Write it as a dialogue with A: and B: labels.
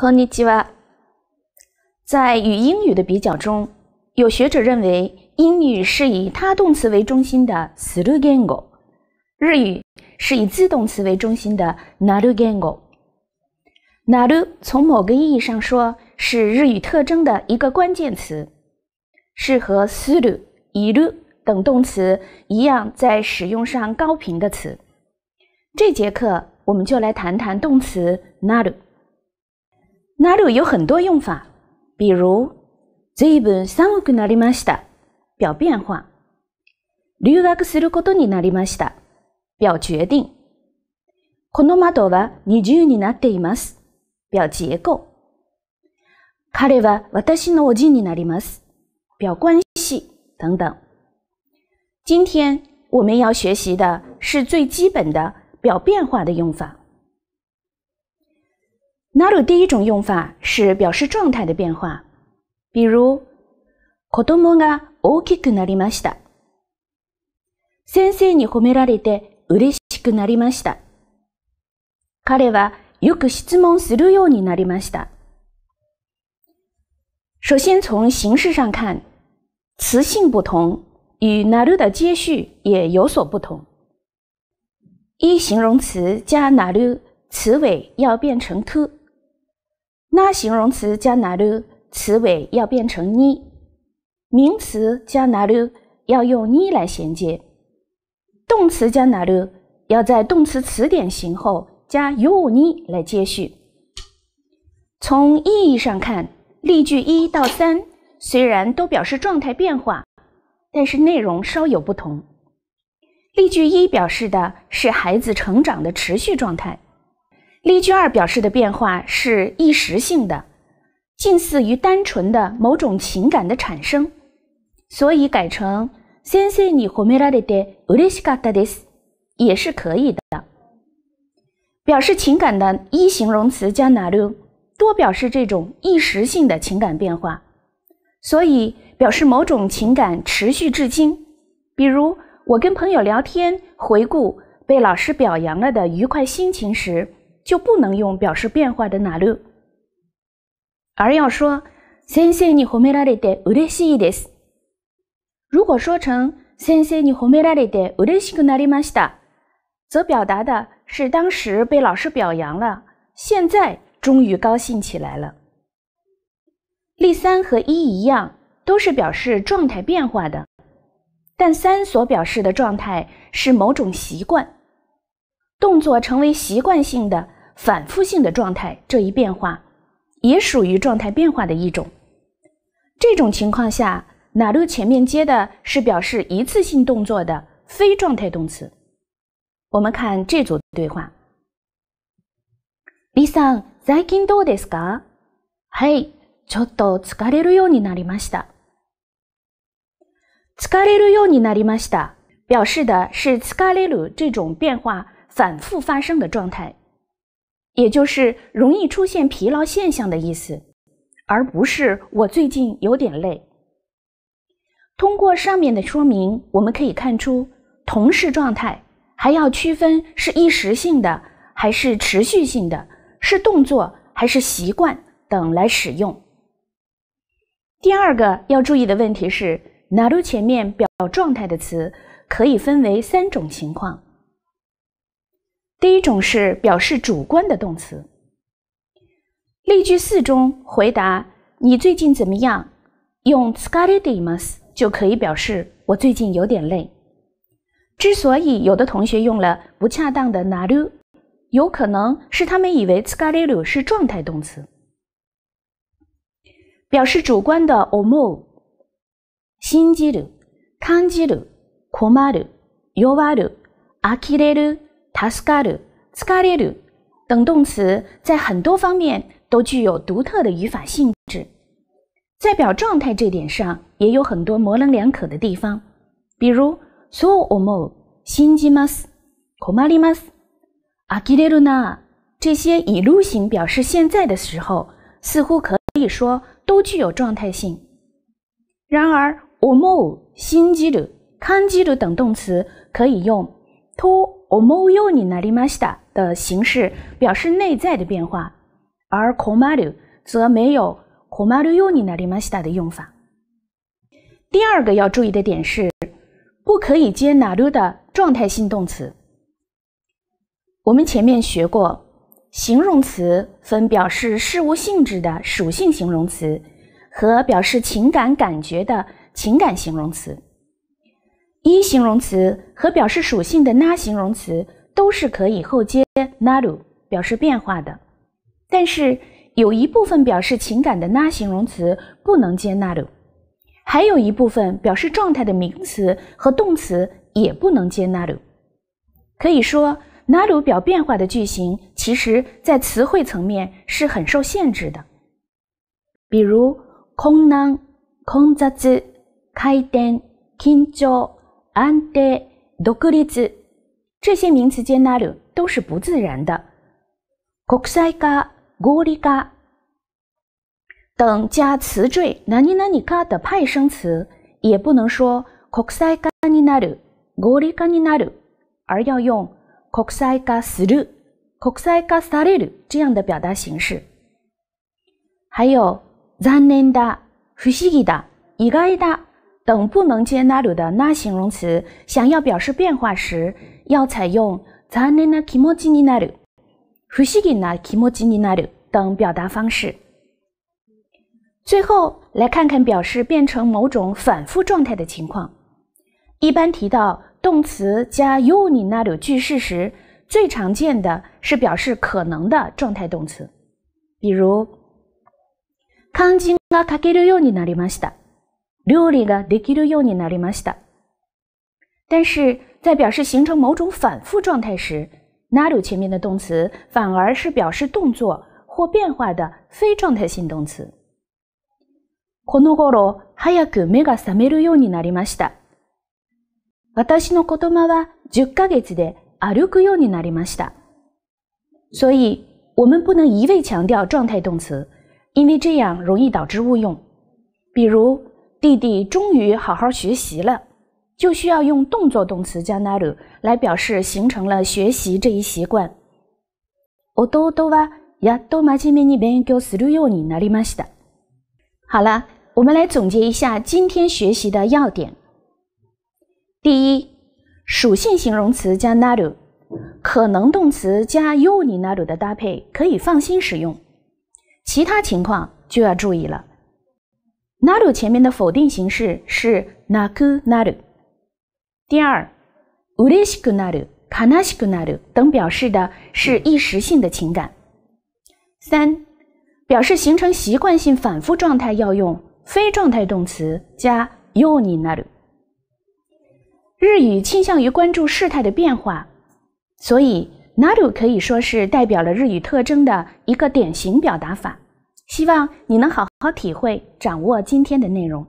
A: 和你ち哇，在与英语的比较中，有学者认为英语是以他动词为中心的する言語，日语是以自动词为中心的なる言語。なる从某个意义上说是日语特征的一个关键词，是和する、いる等动词一样在使用上高频的词。这节课我们就来谈谈动词なる。なる有很多用法，比如ずいぶん寒くなりました，表变化；留学することになりました，表决定。この窓は二重になっています。表结構。彼は私のおじになります。表关系等等。今天我们要学习的是最基本的表变化的用法。ナル第一种用法是表示状态的变化，比如、先生に褒められて嬉しくなりました。彼はよく質問するようになりました。首先从形式上看，词性不同，与ナル的接续也有所不同。一形容词加ナル，词尾要变成と。那形容词加那的词尾要变成呢？名词加那的要用呢来衔接，动词加那的要在动词词典型后加有尼来接续。从意义上看，例句一到三虽然都表示状态变化，但是内容稍有不同。例句一表示的是孩子成长的持续状态。例句二表示的变化是一时性的，近似于单纯的某种情感的产生，所以改成先生你后面来的俄里 d 卡达的也是可以的。表示情感的一形容词加那鲁多表示这种一时性的情感变化，所以表示某种情感持续至今。比如我跟朋友聊天，回顾被老师表扬了的愉快心情时。就不能用表示变化的ナ路，而要说先生に褒められて嬉しいです。如果说成先生に褒められて嬉しいくなりました，则表达的是当时被老师表扬了，现在终于高兴起来了。例三和一一样，都是表示状态变化的，但三所表示的状态是某种习惯动作，成为习惯性的。反复性的状态这一变化，也属于状态变化的一种。这种情况下，哪路前面接的是表示一次性动作的非状态动词。我们看这组对话：Lisa，最近どうですか？はい、ちょっと疲れるようになりました。疲れるようになりました表示的是疲累路这种变化反复发生的状态。也就是容易出现疲劳现象的意思，而不是我最近有点累。通过上面的说明，我们可以看出，同时状态，还要区分是一时性的还是持续性的，是动作还是习惯等来使用。第二个要注意的问题是，拿ド前面表状态的词可以分为三种情况。第一种是表示主观的动词。例句四中回答“你最近怎么样？”用“ e d て m ま s 就可以表示“我最近有点累”。之所以有的同学用了不恰当的“なる”，有可能是他们以为“疲れる”是状态动词。表示主观的“思う”、“信じる”、“感じる”、“困る”、“弱る”、“ r きれる”。haskaru, s 等动词在很多方面都具有独特的语法性质，在表状态这点上也有很多模棱两可的地方。比如 so 思う、信じます、困ります、a s k o m a i a k i i u n a 这些以 lu 形表示现在的时候，似乎可以说都具有状态性。然而思う、信じる、感じる等动词可以用 to。omu yoni nari masda 的形式表示内在的变化，而 komaru 则没有 komaru yoni nari masda 的用法。第二个要注意的点是，不可以接 naru 的状态性动词。我们前面学过，形容词分表示事物性质的属性形容词和表示情感感觉的情感形容词。一形容词和表示属性的那形容词都是可以后接拉鲁表示变化的，但是有一部分表示情感的那形容词不能接拉鲁，还有一部分表示状态的名词和动词也不能接拉鲁。可以说，拉鲁表变化的句型其实在词汇层面是很受限制的。比如空难、空杂、子、快紧张。安定、独立这些名词间なる都是不自然的。国際化、合理化等加词缀“何々化か”的派生词，也不能说“国際化になる”、“合理化になる”，而要用“国際化する”、“国際化される”这样的表达形式。还有“残念だ”、“不思議だ”、“意外だ”等不能接ナル的那形容词，想要表示变化时，要采用ザニナキモジニナル、フシギ等表达方式。最后来看看表示变成某种反复状态的情况。一般提到动词加よになる句式时，最常见的是表示可能的状态动词，比如、通りのできるようになったました。但是在表示形成某种反复状态时，ナド前面的动词反而是表示动作或变化的非状态性动词。この頃はやくめがサメるようになった。私の言葉は十ヶ月で歩くようになった。所以，我们不能一味强调状态动词，因为这样容易导致误用，比如。弟弟终于好好学习了，就需要用动作动词加 n ナル来表示形成了学习这一习惯。おとうとうはやっと真面目に勉強するようになったました。好了，我们来总结一下今天学习的要点。第一，属性形容词加 n ナル，可能动词加 you ようにナル的搭配可以放心使用，其他情况就要注意了。naru 前面的否定形式是 naku naru。第二，ureshiku naru、kanashiku naru 等表示的是一时性的情感。三，表示形成习惯性反复状态要用非状态动词加 you ni naru。日语倾向于关注事态的变化，所以 naru 可以说是代表了日语特征的一个典型表达法。希望你能好好体会、掌握今天的内容。